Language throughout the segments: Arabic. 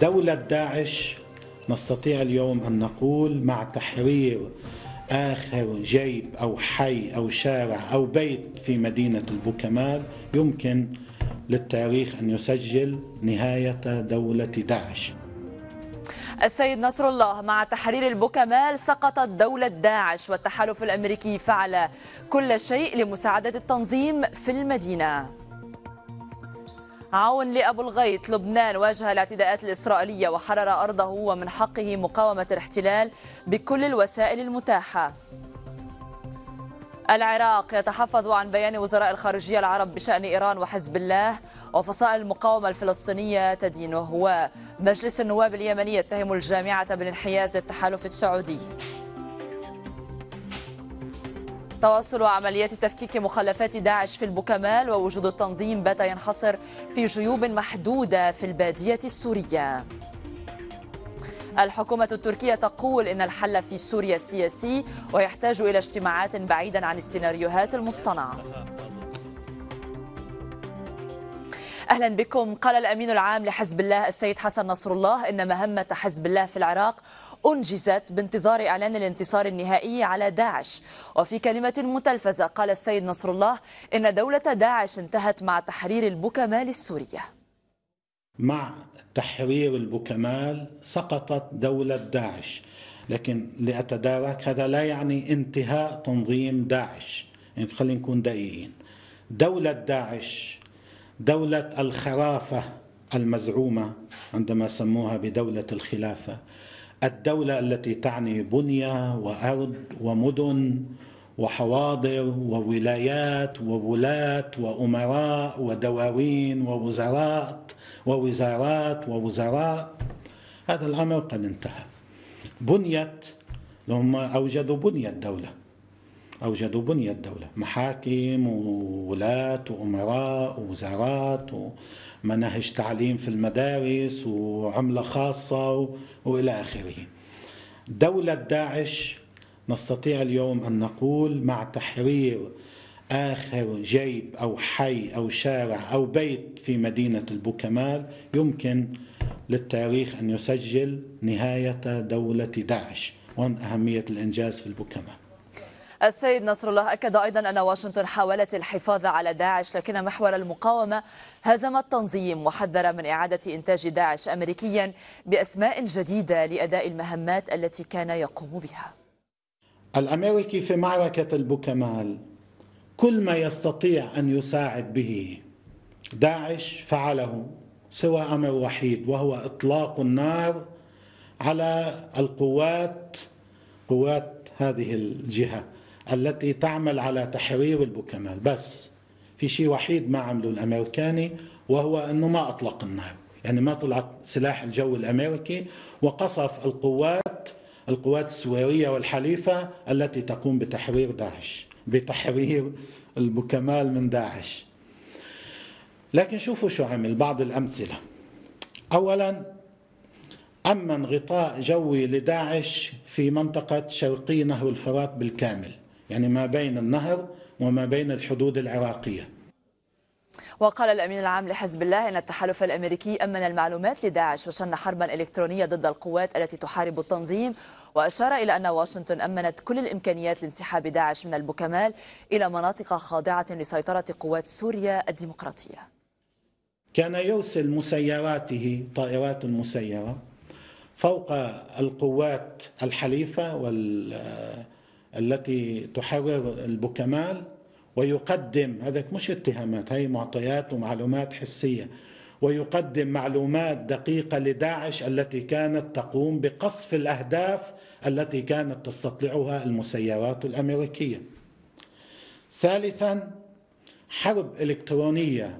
دولة داعش نستطيع اليوم أن نقول مع تحرير آخر جيب أو حي أو شارع أو بيت في مدينة البوكمال يمكن للتاريخ أن يسجل نهاية دولة داعش السيد نصر الله مع تحرير البوكمال سقطت دولة داعش والتحالف الأمريكي فعل كل شيء لمساعدة التنظيم في المدينة عون لأبو الغيط لبنان واجه الاعتداءات الإسرائيلية وحرر أرضه ومن حقه مقاومة الاحتلال بكل الوسائل المتاحة العراق يتحفظ عن بيان وزراء الخارجية العرب بشأن إيران وحزب الله وفصائل المقاومة الفلسطينية تدينه ومجلس النواب اليمني يتهم الجامعة بالانحياز للتحالف السعودي تواصل عمليات تفكيك مخلفات داعش في البوكمال ووجود التنظيم بات ينحصر في جيوب محدودة في البادية السورية الحكومة التركية تقول إن الحل في سوريا سياسي ويحتاج إلى اجتماعات بعيدا عن السيناريوهات المصطنعة اهلا بكم قال الامين العام لحزب الله السيد حسن نصر الله ان مهمه حزب الله في العراق أنجزت بانتظار إعلان الانتصار النهائي على داعش وفي كلمة متلفزة قال السيد نصر الله إن دولة داعش انتهت مع تحرير البوكمال السورية مع تحرير البوكمال سقطت دولة داعش لكن لأتدارك هذا لا يعني انتهاء تنظيم داعش يعني خلينا نكون دقيقين دولة داعش دولة الخرافة المزعومة عندما سموها بدولة الخلافة الدولة التي تعني بنية وأرض ومدن وحواضر وولايات وولاة وأمراء ودواوين ووزراء ووزارات ووزراء هذا الأمر قد انتهى بنيت هم أوجدوا بنية الدولة أوجدوا بنية الدولة محاكم وولاة وأمراء ووزارات مناهج تعليم في المدارس وعملة خاصة وإلى آخره دولة داعش نستطيع اليوم أن نقول مع تحرير آخر جيب أو حي أو شارع أو بيت في مدينة البوكمال يمكن للتاريخ أن يسجل نهاية دولة داعش وأن أهمية الإنجاز في البوكمال السيد نصر الله أكد أيضا أن واشنطن حاولت الحفاظ على داعش لكن محور المقاومة هزم التنظيم وحذر من إعادة إنتاج داعش أمريكيا بأسماء جديدة لأداء المهمات التي كان يقوم بها الأمريكي في معركة البوكمال كل ما يستطيع أن يساعد به داعش فعله سوى أمر وحيد وهو إطلاق النار على القوات قوات هذه الجهات التي تعمل على تحرير البوكمال بس في شيء وحيد ما عمله الامريكاني وهو انه ما اطلق النار يعني ما طلع سلاح الجو الامريكي وقصف القوات القوات السوريه والحليفه التي تقوم بتحرير داعش بتحرير البوكمال من داعش لكن شوفوا شو عمل بعض الامثله اولا أما غطاء جوي لداعش في منطقة شرقي نهر الفرات بالكامل يعني ما بين النهر وما بين الحدود العراقية وقال الأمين العام لحزب الله أن التحالف الأمريكي أمن المعلومات لداعش وشن حربا إلكترونية ضد القوات التي تحارب التنظيم وأشار إلى أن واشنطن أمنت كل الإمكانيات لانسحاب داعش من البكمال إلى مناطق خاضعة لسيطرة قوات سوريا الديمقراطية كان يرسل مسيراته طائرات مسيرة فوق القوات الحليفة وال التي تحرر البوكمال ويقدم هذاك مش اتهامات هي معطيات ومعلومات حسية ويقدم معلومات دقيقة لداعش التي كانت تقوم بقصف الأهداف التي كانت تستطلعها المسيرات الأمريكية ثالثا حرب إلكترونية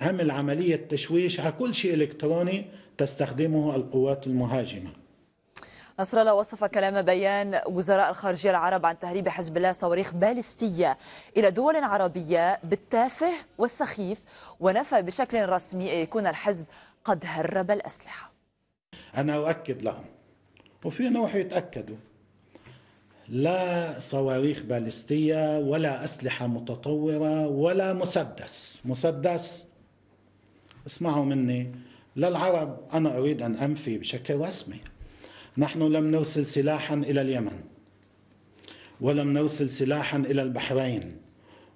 عمل عملية تشويش على كل شيء إلكتروني تستخدمه القوات المهاجمه نصر الله وصف كلام بيان وزراء الخارجية العرب عن تهريب حزب الله صواريخ باليستية إلى دول عربية بالتافه والسخيف ونفى بشكل رسمي أن يكون الحزب قد هرب الأسلحة أنا أؤكد لهم وفي نوع يتأكدوا لا صواريخ باليستية ولا أسلحة متطورة ولا مسدس مسدس اسمعوا مني للعرب أنا أريد أن أنفي بشكل رسمي نحن لم نوصل سلاحا إلى اليمن ولم نوصل سلاحا إلى البحرين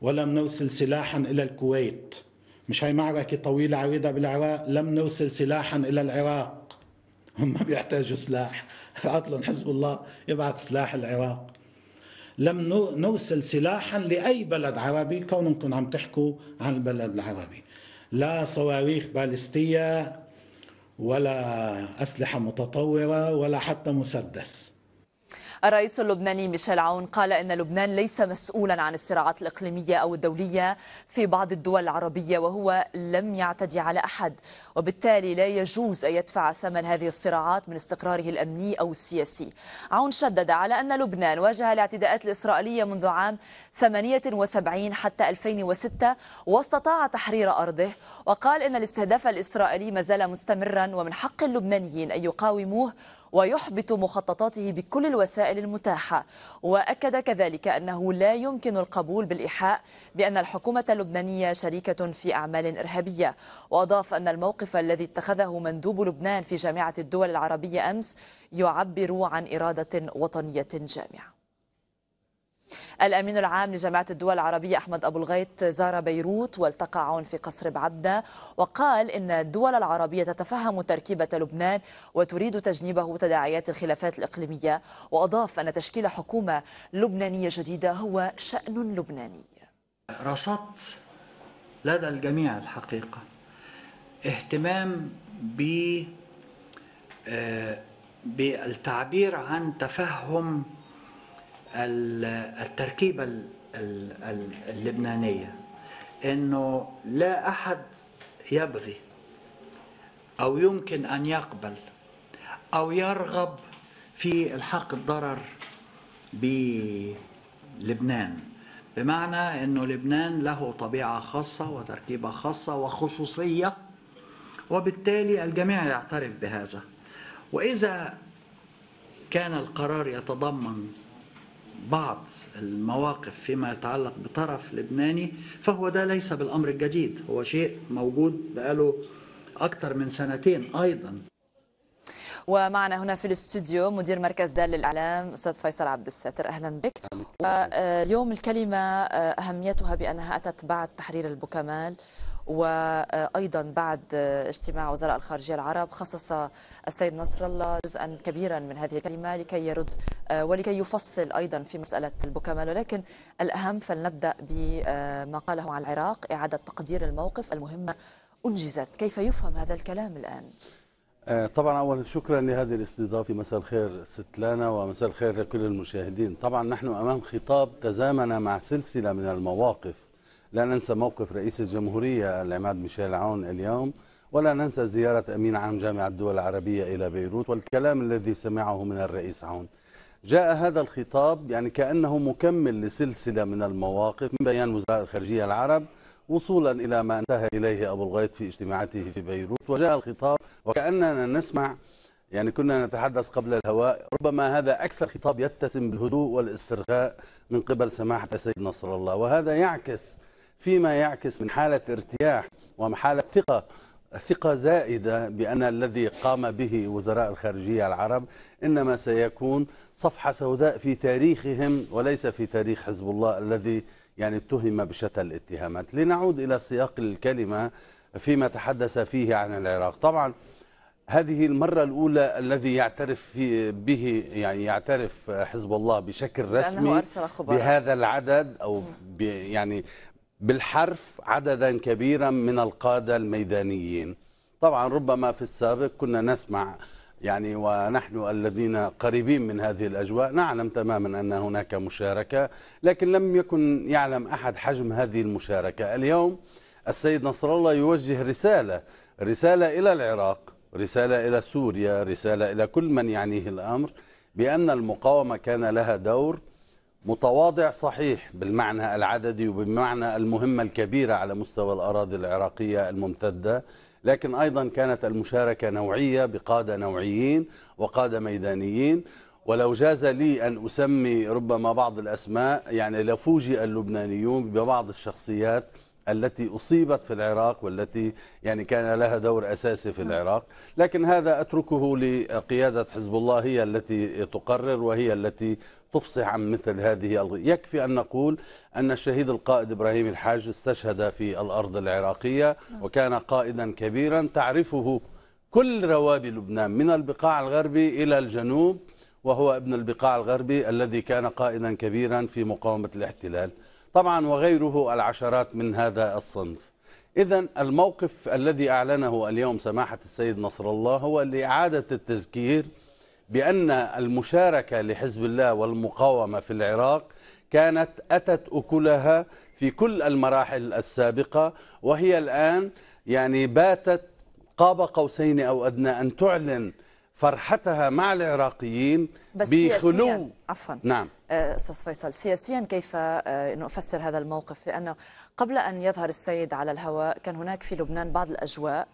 ولم نوصل سلاحا إلى الكويت مش هي معركة طويلة عريضة بالعراق لم نوصل سلاحا إلى العراق هم بيحتاجوا سلاح عطلهم حزب الله يبعث سلاح العراق لم نوصل سلاحا لأي بلد عربي كونكم عم تحكوا عن البلد العربي لا صواريخ بالستية ولا أسلحة متطورة ولا حتى مسدس الرئيس اللبناني ميشيل عون قال إن لبنان ليس مسؤولا عن الصراعات الإقليمية أو الدولية في بعض الدول العربية وهو لم يعتدي على أحد وبالتالي لا يجوز أن يدفع ثمن هذه الصراعات من استقراره الأمني أو السياسي عون شدد على أن لبنان واجه الاعتداءات الإسرائيلية منذ عام 78 حتى 2006 واستطاع تحرير أرضه وقال إن الاستهداف الإسرائيلي ما زال مستمرا ومن حق اللبنانيين أن يقاوموه ويحبط مخططاته بكل الوسائل المتاحة وأكد كذلك أنه لا يمكن القبول بالإيحاء بأن الحكومة اللبنانية شريكة في أعمال إرهابية وأضاف أن الموقف الذي اتخذه مندوب لبنان في جامعة الدول العربية أمس يعبر عن إرادة وطنية جامعة الأمين العام لجامعة الدول العربية أحمد أبو الغيط زار بيروت والتقى عون في قصر بعبدة وقال إن الدول العربية تتفهم تركيبة لبنان وتريد تجنيبه تداعيات الخلافات الإقليمية وأضاف أن تشكيل حكومة لبنانية جديدة هو شأن لبناني رصدت لدى الجميع الحقيقة اهتمام ب آه، بالتعبير عن تفهم التركيبة اللبنانية أنه لا أحد يبغي أو يمكن أن يقبل أو يرغب في الحق الضرر بلبنان بمعنى أنه لبنان له طبيعة خاصة وتركيبة خاصة وخصوصية وبالتالي الجميع يعترف بهذا وإذا كان القرار يتضمن بعض المواقف فيما يتعلق بطرف لبناني فهو ده ليس بالأمر الجديد هو شيء موجود بقاله أكثر من سنتين أيضا ومعنا هنا في الاستوديو مدير مركز دال للإعلام أستاذ فيصل عبد الساتر أهلا بك آه، آه، اليوم الكلمة آه، أهميتها بأنها أتت بعد تحرير البوكمال وايضا بعد اجتماع وزراء الخارجيه العرب خصص السيد نصر الله جزءا كبيرا من هذه الكلمه لكي يرد ولكي يفصل ايضا في مساله البوكامال ولكن الاهم فلنبدا بما قاله عن العراق اعاده تقدير الموقف المهمه انجزت كيف يفهم هذا الكلام الان آه، طبعا اولا شكرا لهذه الاستضافه مساء الخير ست لانا ومساء الخير لكل المشاهدين طبعا نحن امام خطاب تزامن مع سلسله من المواقف لا ننسى موقف رئيس الجمهورية العماد ميشيل عون اليوم ولا ننسى زيارة أمين عام جامعة الدول العربية إلى بيروت والكلام الذي سمعه من الرئيس عون جاء هذا الخطاب يعني كأنه مكمل لسلسلة من المواقف من بيان وزراء الخارجية العرب وصولا إلى ما انتهى إليه أبو الغيط في اجتماعاته في بيروت وجاء الخطاب وكأننا نسمع يعني كنا نتحدث قبل الهواء ربما هذا أكثر خطاب يتسم بالهدوء والاسترخاء من قبل سماحة السيد نصر الله وهذا يعكس فيما يعكس من حالة ارتياح ومحالة ثقة ثقة زائدة بأن الذي قام به وزراء الخارجية العرب إنما سيكون صفحة سوداء في تاريخهم وليس في تاريخ حزب الله الذي يعني اتهم بشتى الاتهامات لنعود إلى سياق الكلمة فيما تحدث فيه عن العراق طبعا هذه المرة الأولى الذي يعترف به يعني يعترف حزب الله بشكل رسمي بهذا العدد أو يعني بالحرف عددا كبيرا من القادة الميدانيين طبعا ربما في السابق كنا نسمع يعني ونحن الذين قريبين من هذه الأجواء نعلم تماما أن هناك مشاركة لكن لم يكن يعلم أحد حجم هذه المشاركة اليوم السيد نصر الله يوجه رسالة رسالة إلى العراق رسالة إلى سوريا رسالة إلى كل من يعنيه الأمر بأن المقاومة كان لها دور متواضع صحيح بالمعنى العددي وبالمعنى المهمة الكبيرة على مستوى الأراضي العراقية الممتدة لكن أيضا كانت المشاركة نوعية بقادة نوعيين وقادة ميدانيين ولو جاز لي أن أسمي ربما بعض الأسماء يعني لفوجئ اللبنانيون ببعض الشخصيات التي أصيبت في العراق والتي يعني كان لها دور أساسي في العراق لكن هذا أتركه لقيادة حزب الله هي التي تقرر وهي التي تفصح عن مثل هذه الغي. يكفي أن نقول أن الشهيد القائد إبراهيم الحاج استشهد في الأرض العراقية نعم. وكان قائدا كبيرا تعرفه كل روابي لبنان من البقاع الغربي إلى الجنوب وهو ابن البقاع الغربي الذي كان قائدا كبيرا في مقاومة الاحتلال طبعا وغيره العشرات من هذا الصنف إذا الموقف الذي أعلنه اليوم سماحة السيد نصر الله هو لإعادة التذكير بأن المشاركة لحزب الله والمقاومة في العراق كانت أتت أكلها في كل المراحل السابقة وهي الآن يعني باتت قاب قوسين أو أدنى أن تعلن فرحتها مع العراقيين بس بخلو عفوا نعم آه، استاذ فيصل سياسيا كيف آه، نفسر هذا الموقف لانه قبل ان يظهر السيد على الهواء كان هناك في لبنان بعض الاجواء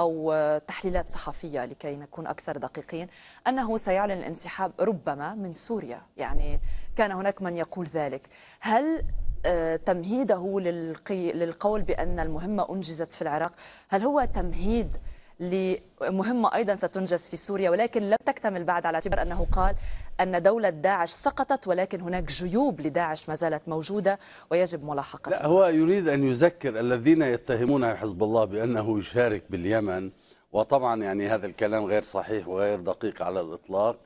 أو تحليلات صحفية لكي نكون أكثر دقيقين أنه سيعلن الانسحاب ربما من سوريا يعني كان هناك من يقول ذلك هل آه، تمهيده للقول بأن المهمة أنجزت في العراق هل هو تمهيد لمهمة أيضا ستنجز في سوريا ولكن لم تكتمل بعد على اعتبار أنه قال أن دولة داعش سقطت ولكن هناك جيوب لداعش ما زالت موجودة ويجب ملاحقتها لا هو يريد أن يذكر الذين يتهمون حزب الله بأنه يشارك باليمن وطبعا يعني هذا الكلام غير صحيح وغير دقيق على الإطلاق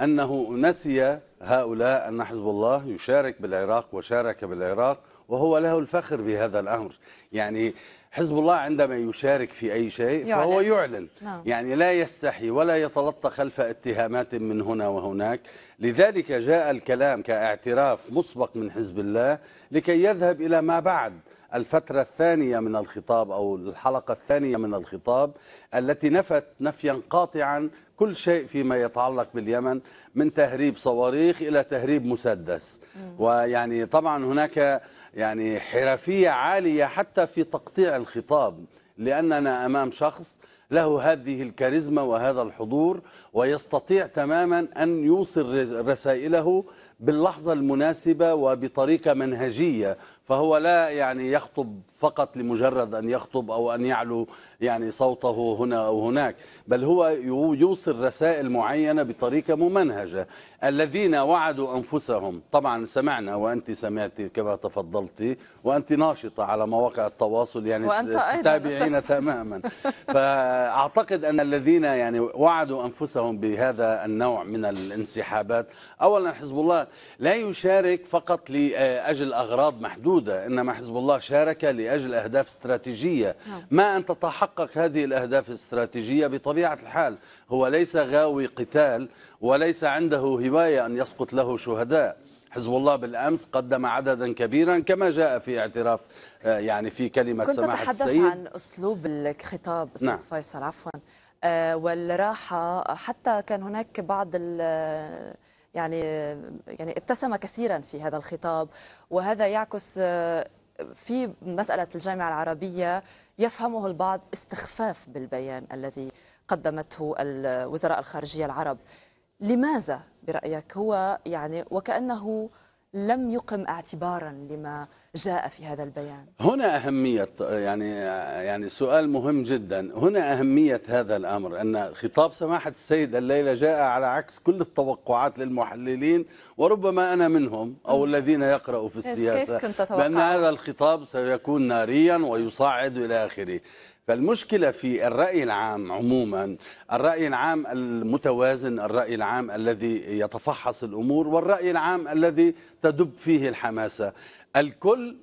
أنه نسي هؤلاء أن حزب الله يشارك بالعراق وشارك بالعراق وهو له الفخر بهذا الأمر يعني حزب الله عندما يشارك في أي شيء يعلن. فهو يعلن نعم. يعني لا يستحي ولا يتلطى خلف اتهامات من هنا وهناك لذلك جاء الكلام كاعتراف مسبق من حزب الله لكي يذهب إلى ما بعد الفترة الثانية من الخطاب أو الحلقة الثانية من الخطاب التي نفت نفيا قاطعا كل شيء فيما يتعلق باليمن من تهريب صواريخ إلى تهريب مسدس ويعني طبعا هناك يعني حرفية عالية حتى في تقطيع الخطاب لأننا أمام شخص له هذه الكاريزما وهذا الحضور ويستطيع تماما أن يوصل رسائله باللحظة المناسبة وبطريقة منهجية فهو لا يعني يخطب فقط لمجرد أن يخطب أو أن يعلو يعني صوته هنا أو هناك بل هو يوصل رسائل معينة بطريقة ممنهجة الذين وعدوا أنفسهم طبعا سمعنا وأنت سمعت كما تفضلت وأنت ناشطة على مواقع التواصل يعني تابعين تماما فأعتقد أن الذين يعني وعدوا أنفسهم بهذا النوع من الانسحابات أولا حزب الله لا يشارك فقط لأجل أغراض محدودة موجودة إنما حزب الله شارك لأجل أهداف استراتيجية نعم. ما أن تتحقق هذه الأهداف الاستراتيجية بطبيعة الحال هو ليس غاوي قتال وليس عنده هواية أن يسقط له شهداء حزب الله بالامس قدم عددا كبيرا كما جاء في اعتراف آه، يعني في كلمه كنت سماحه السيد كنت عن اسلوب الخطاب استاذ نعم. فيصل عفوا آه، والراحه حتى كان هناك بعض يعني يعني ابتسم كثيرا في هذا الخطاب وهذا يعكس آه، في مسألة الجامعة العربية يفهمه البعض استخفاف بالبيان الذي قدمته وزراء الخارجية العرب لماذا برأيك هو يعني وكأنه لم يقم اعتبارا لما جاء في هذا البيان هنا أهمية يعني يعني سؤال مهم جدا هنا أهمية هذا الأمر أن خطاب سماحة السيد الليلة جاء على عكس كل التوقعات للمحللين وربما أنا منهم أو الذين يقرأوا في السياسة كيف كنت بأن هذا الخطاب سيكون ناريا ويصعد إلى آخره فالمشكلة في الرأي العام عموما الرأي العام المتوازن الرأي العام الذي يتفحص الأمور والرأي العام الذي تدب فيه الحماسة الكل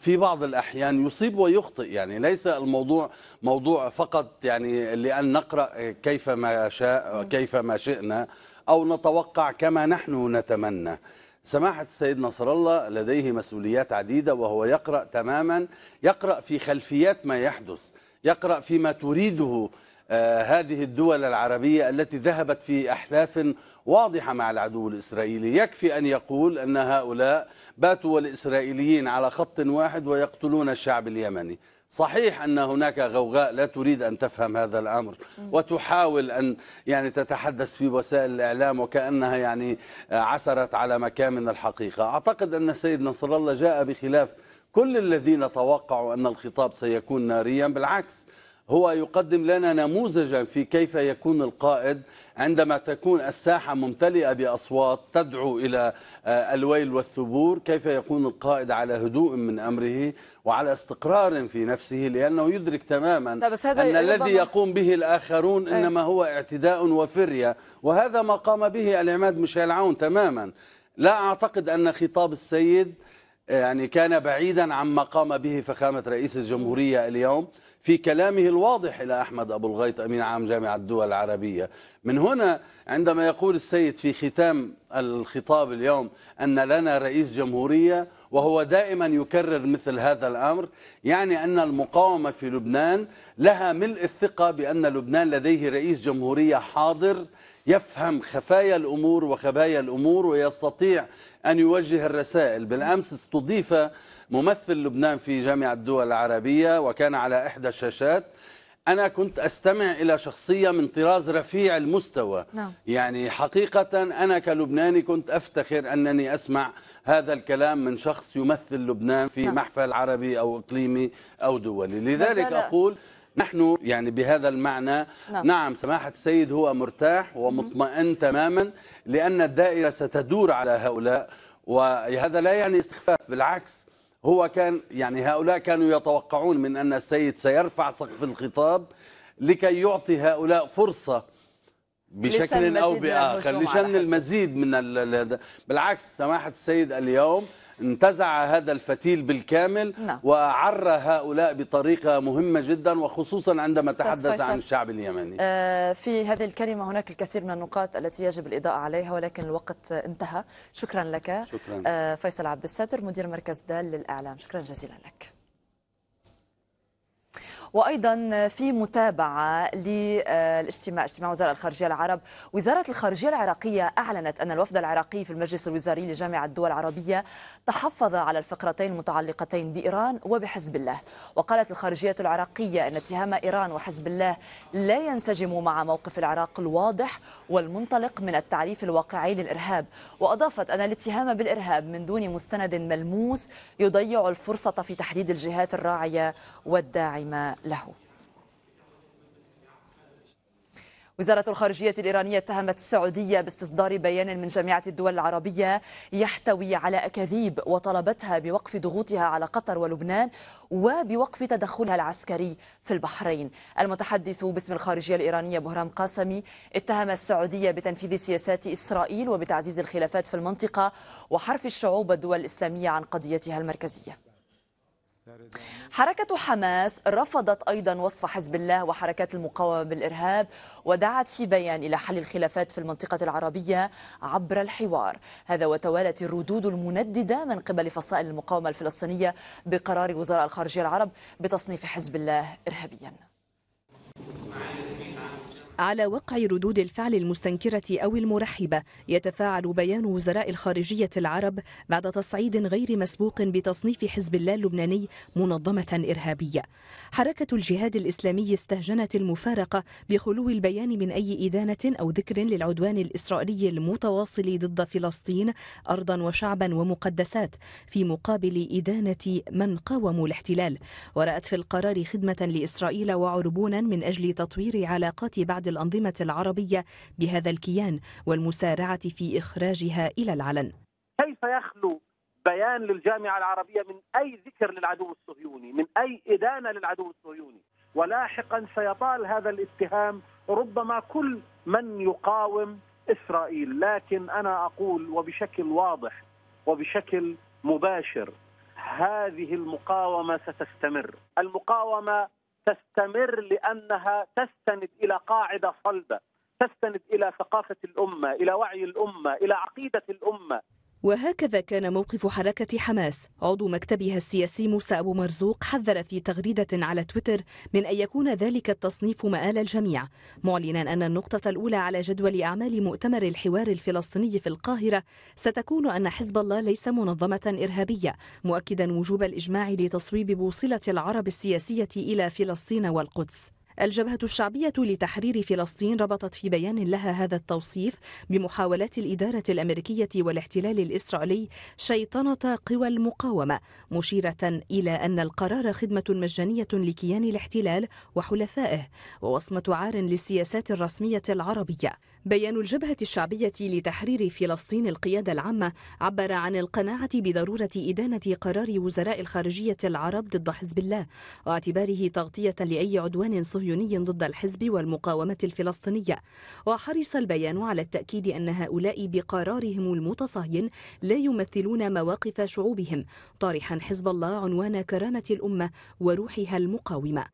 في بعض الأحيان يصيب ويخطئ يعني ليس الموضوع موضوع فقط يعني لأن نقرأ كيفما شاء كيفما شئنا أو نتوقع كما نحن نتمنى سماحة السيد نصر الله لديه مسؤوليات عديدة وهو يقرأ تماما يقرأ في خلفيات ما يحدث يقرأ فيما تريده آه، هذه الدول العربية التي ذهبت في أحلاف واضحة مع العدو الإسرائيلي يكفي أن يقول أن هؤلاء باتوا والإسرائيليين على خط واحد ويقتلون الشعب اليمني صحيح أن هناك غوغاء لا تريد أن تفهم هذا الأمر وتحاول أن يعني تتحدث في وسائل الإعلام وكأنها يعني عثرت على مكان من الحقيقة أعتقد أن السيد نصر الله جاء بخلاف كل الذين توقعوا أن الخطاب سيكون ناريا بالعكس هو يقدم لنا نموذجا في كيف يكون القائد عندما تكون الساحة ممتلئة بأصوات تدعو إلى آه، الويل والثبور كيف يكون القائد على هدوء من أمره وعلى استقرار في نفسه لأنه يدرك تماما بس هذا أن الذي يقوم به الآخرون إيه. إنما هو اعتداء وفرية وهذا ما قام به العماد ميشيل عون تماما لا أعتقد أن خطاب السيد يعني كان بعيدا عما قام به فخامة رئيس الجمهورية اليوم في كلامه الواضح إلى أحمد أبو الغيط أمين عام جامعة الدول العربية من هنا عندما يقول السيد في ختام الخطاب اليوم أن لنا رئيس جمهورية وهو دائما يكرر مثل هذا الأمر يعني أن المقاومة في لبنان لها ملء الثقة بأن لبنان لديه رئيس جمهورية حاضر يفهم خفايا الأمور وخبايا الأمور ويستطيع أن يوجه الرسائل بالأمس استضيف ممثل لبنان في جامعة الدول العربية وكان على إحدى الشاشات أنا كنت أستمع إلى شخصية من طراز رفيع المستوى نعم. يعني حقيقة أنا كلبناني كنت أفتخر أنني أسمع هذا الكلام من شخص يمثل لبنان في لا. نعم. محفل عربي أو إقليمي أو دولي لذلك أقول نحن يعني بهذا المعنى نعم, نعم سماحة السيد هو مرتاح ومطمئن تماما لأن الدائرة ستدور على هؤلاء وهذا لا يعني استخفاف بالعكس هو كان يعني هؤلاء كانوا يتوقعون من أن السيد سيرفع سقف الخطاب لكي يعطي هؤلاء فرصة بشكل أو بآخر لشن المزيد من بالعكس سماحة السيد اليوم انتزع هذا الفتيل بالكامل نعم. وعرى هؤلاء بطريقة مهمة جدا وخصوصا عندما تحدث عن الشعب اليمني آه، في هذه الكلمة هناك الكثير من النقاط التي يجب الإضاءة عليها ولكن الوقت انتهى شكرا لك شكرا. آه، فيصل عبد الساتر مدير مركز دال للإعلام شكرا جزيلا لك وايضا في متابعه للاجتماع اجتماع وزارة الخارجيه العرب وزاره الخارجيه العراقيه اعلنت ان الوفد العراقي في المجلس الوزاري لجامعه الدول العربيه تحفظ على الفقرتين المتعلقتين بايران وبحزب الله وقالت الخارجيه العراقيه ان اتهام ايران وحزب الله لا ينسجم مع موقف العراق الواضح والمنطلق من التعريف الواقعي للارهاب واضافت ان الاتهام بالارهاب من دون مستند ملموس يضيع الفرصه في تحديد الجهات الراعيه والداعمه له وزارة الخارجية الإيرانية اتهمت السعودية باستصدار بيان من جامعة الدول العربية يحتوي على أكاذيب وطلبتها بوقف ضغوطها على قطر ولبنان وبوقف تدخلها العسكري في البحرين المتحدث باسم الخارجية الإيرانية بهرام قاسمي اتهم السعودية بتنفيذ سياسات إسرائيل وبتعزيز الخلافات في المنطقة وحرف الشعوب والدول الإسلامية عن قضيتها المركزية حركة حماس رفضت أيضا وصف حزب الله وحركات المقاومة بالإرهاب ودعت في بيان إلى حل الخلافات في المنطقة العربية عبر الحوار هذا وتوالت الردود المنددة من قبل فصائل المقاومة الفلسطينية بقرار وزراء الخارجية العرب بتصنيف حزب الله إرهابيا على وقع ردود الفعل المستنكرة أو المرحبة يتفاعل بيان وزراء الخارجية العرب بعد تصعيد غير مسبوق بتصنيف حزب الله اللبناني منظمة إرهابية حركة الجهاد الإسلامي استهجنت المفارقة بخلو البيان من أي إدانة أو ذكر للعدوان الإسرائيلي المتواصل ضد فلسطين أرضا وشعبا ومقدسات في مقابل إدانة من قاوموا الاحتلال ورأت في القرار خدمة لإسرائيل وعربونا من أجل تطوير علاقات بعد بعض الأنظمة العربية بهذا الكيان والمسارعة في إخراجها إلى العلن كيف يخلو بيان للجامعة العربية من أي ذكر للعدو الصهيوني من أي إدانة للعدو الصهيوني ولاحقا سيطال هذا الاتهام ربما كل من يقاوم إسرائيل لكن أنا أقول وبشكل واضح وبشكل مباشر هذه المقاومة ستستمر المقاومة تستمر لانها تستند الى قاعده صلبه تستند الى ثقافه الامه الى وعي الامه الى عقيده الامه وهكذا كان موقف حركة حماس عضو مكتبها السياسي موسى أبو مرزوق حذر في تغريدة على تويتر من أن يكون ذلك التصنيف مآل الجميع معلنا أن النقطة الأولى على جدول أعمال مؤتمر الحوار الفلسطيني في القاهرة ستكون أن حزب الله ليس منظمة إرهابية مؤكدا وجوب الإجماع لتصويب بوصلة العرب السياسية إلى فلسطين والقدس الجبهة الشعبية لتحرير فلسطين ربطت في بيان لها هذا التوصيف بمحاولات الإدارة الأمريكية والاحتلال الإسرائيلي شيطنة قوى المقاومة مشيرة إلى أن القرار خدمة مجانية لكيان الاحتلال وحلفائه ووصمة عار للسياسات الرسمية العربية بيان الجبهة الشعبية لتحرير فلسطين القيادة العامة عبر عن القناعة بضرورة إدانة قرار وزراء الخارجية العرب ضد حزب الله واعتباره تغطية لأي عدوان صهيوني ضد الحزب والمقاومة الفلسطينية وحرص البيان على التأكيد أن هؤلاء بقرارهم المتصهين لا يمثلون مواقف شعوبهم طارحا حزب الله عنوان كرامة الأمة وروحها المقاومة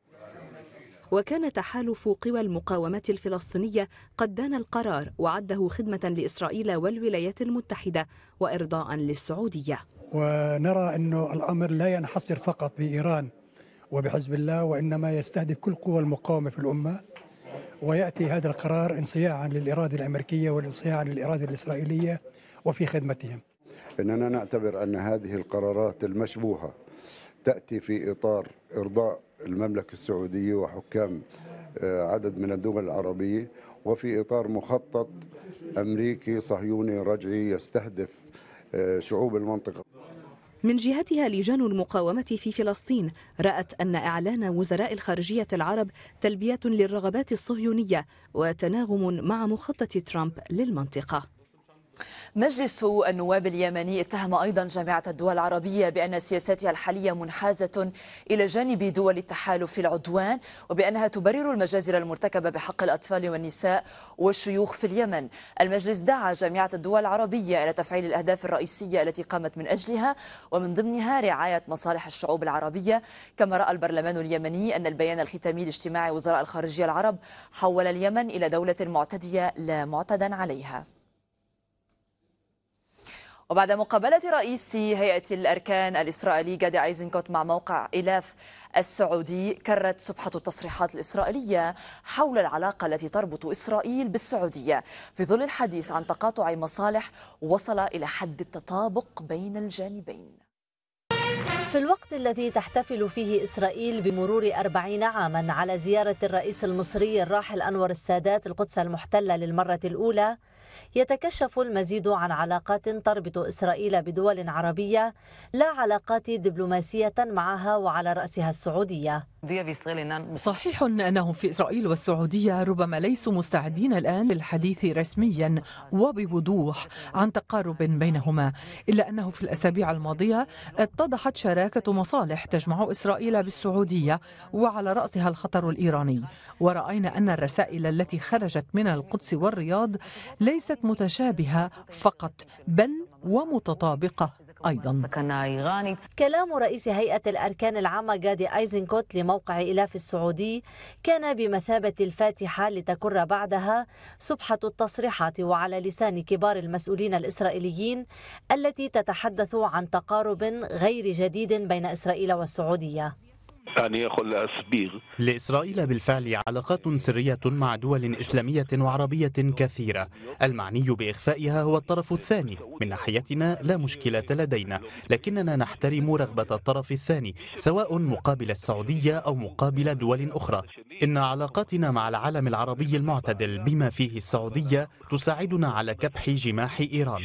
وكان تحالف قوى المقاومة الفلسطينية قد دان القرار وعده خدمة لإسرائيل والولايات المتحدة وإرضاء للسعودية ونرى أن الأمر لا ينحصر فقط بإيران وبحزب الله وإنما يستهدف كل قوى المقاومة في الأمة ويأتي هذا القرار انصياعا للإرادة الأمريكية والانصياع للإرادة الإسرائيلية وفي خدمتهم إننا نعتبر أن هذه القرارات المشبوهة تأتي في إطار إرضاء المملكة السعودية وحكام آه، عدد من الدول العربية وفي إطار مخطط أمريكي صهيوني رجعي يستهدف آه، شعوب المنطقة من جهتها لجان المقاومة في فلسطين رأت أن إعلان وزراء الخارجية العرب تلبية للرغبات الصهيونية وتناغم مع مخطط ترامب للمنطقة مجلس النواب اليمني اتهم أيضا جامعة الدول العربية بأن سياساتها الحالية منحازة إلى جانب دول التحالف العدوان وبأنها تبرر المجازر المرتكبة بحق الأطفال والنساء والشيوخ في اليمن المجلس دعا جامعة الدول العربية إلى تفعيل الأهداف الرئيسية التي قامت من أجلها ومن ضمنها رعاية مصالح الشعوب العربية كما رأى البرلمان اليمني أن البيان الختامي لاجتماع وزراء الخارجية العرب حول اليمن إلى دولة معتدية لا معتدا عليها وبعد مقابلة رئيس هيئة الأركان الإسرائيلي جادي أيزنكوت مع موقع إلاف السعودي كرت سبحة التصريحات الإسرائيلية حول العلاقة التي تربط إسرائيل بالسعودية في ظل الحديث عن تقاطع مصالح وصل إلى حد التطابق بين الجانبين في الوقت الذي تحتفل فيه إسرائيل بمرور أربعين عاما على زيارة الرئيس المصري الراحل أنور السادات القدس المحتلة للمرة الأولى يتكشف المزيد عن علاقات تربط إسرائيل بدول عربية لا علاقات دبلوماسية معها وعلى رأسها السعودية صحيح أنهم في إسرائيل والسعودية ربما ليسوا مستعدين الآن للحديث رسميا وبوضوح عن تقارب بينهما إلا أنه في الأسابيع الماضية اتضحت شراكة مصالح تجمع إسرائيل بالسعودية وعلى رأسها الخطر الإيراني ورأينا أن الرسائل التي خرجت من القدس والرياض ليست متشابهة فقط بل ومتطابقة أيضا كلام رئيس هيئة الأركان العامة جادي أيزنكوت لموقع إلاف السعودي كان بمثابة الفاتحة لتكر بعدها سبحة التصريحات وعلى لسان كبار المسؤولين الإسرائيليين التي تتحدث عن تقارب غير جديد بين إسرائيل والسعودية يعني يقول أسبير لإسرائيل بالفعل علاقات سرية مع دول إسلامية وعربية كثيرة المعني بإخفائها هو الطرف الثاني من ناحيتنا لا مشكلة لدينا لكننا نحترم رغبة الطرف الثاني سواء مقابل السعودية أو مقابل دول أخرى إن علاقاتنا مع العالم العربي المعتدل بما فيه السعودية تساعدنا على كبح جماح إيران